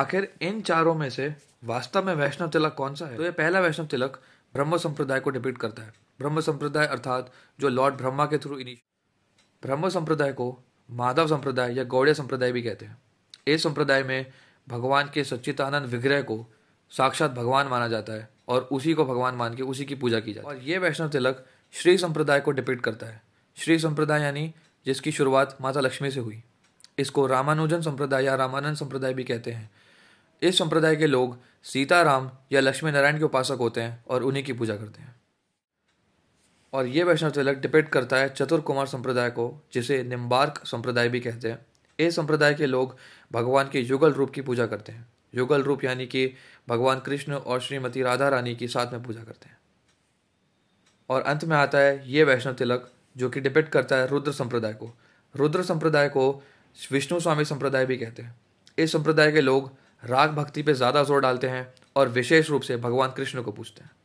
आखिर इन चारों में से वास्तव में वैष्णव तिलक कौन सा है तो ये पहला वैष्णव तिलक ब्रह्म संप्रदाय को डिपीट करता है ब्रह्म संप्रदाय अर्थात जो लॉर्ड ब्रह्मा के थ्रू इनिश ब्रह्म संप्रदाय को माधव संप्रदाय या गौड़ीय संप्रदाय भी कहते हैं इस संप्रदाय में भगवान के सच्चिदानंद विग्रह को साक्षात भगवान माना जाता है और उसी को भगवान मान के उसी की पूजा की जाती है और ये वैष्णव तिलक श्री संप्रदाय को डिपीट करता है श्री संप्रदाय यानी जिसकी शुरुआत माता लक्ष्मी से हुई इसको रामानुजन संप्रदाय या रामानंद संप्रदाय भी कहते हैं इस संप्रदाय के लोग सीताराम या लक्ष्मी नारायण के उपासक होते हैं और उन्हीं की पूजा करते हैं और ये वैष्णव तिलक डिपेंड करता है चतुर कुमार संप्रदाय को जिसे निम्बार्क संप्रदाय भी कहते हैं इस संप्रदाय के लोग भगवान के युगल रूप की पूजा करते हैं युगल रूप यानी कि भगवान कृष्ण और श्रीमती राधा रानी की साथ में पूजा करते हैं और अंत में आता है ये वैष्णव तिलक जो कि डिपेंड करता है रुद्र संप्रदाय को रुद्र संप्रदाय को विष्णु स्वामी संप्रदाय भी कहते हैं इस संप्रदाय के लोग राग भक्ति पे ज़्यादा जोर डालते हैं और विशेष रूप से भगवान कृष्ण को पूछते हैं